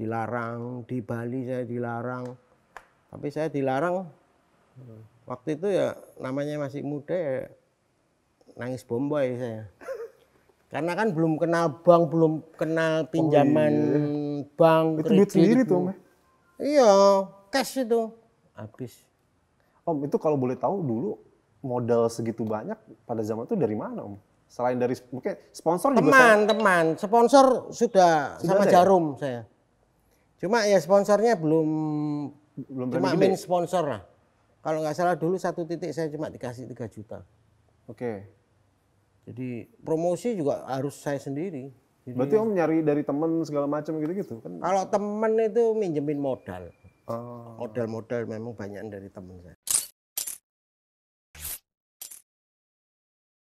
dilarang di Bali saya dilarang tapi saya dilarang waktu itu ya namanya masih muda ya nangis bombay ya saya karena kan belum kenal bank belum kenal oh, pinjaman oh, iya. bank itu duit sendiri itu. tuh ya? iya cash itu habis om itu kalau boleh tahu dulu modal segitu banyak pada zaman itu dari mana om selain dari mungkin sponsor teman juga teman sponsor sudah, sudah sama ya? jarum saya Cuma ya sponsornya belum belum cuma min sponsor lah. Kalau nggak salah dulu satu titik saya cuma dikasih 3 juta. Oke. Jadi promosi juga harus saya sendiri. Jadi, Berarti om nyari dari temen segala macam gitu-gitu kan? Kalau temen itu minjemin modal. Oh. Modal-modal memang banyak dari temen saya.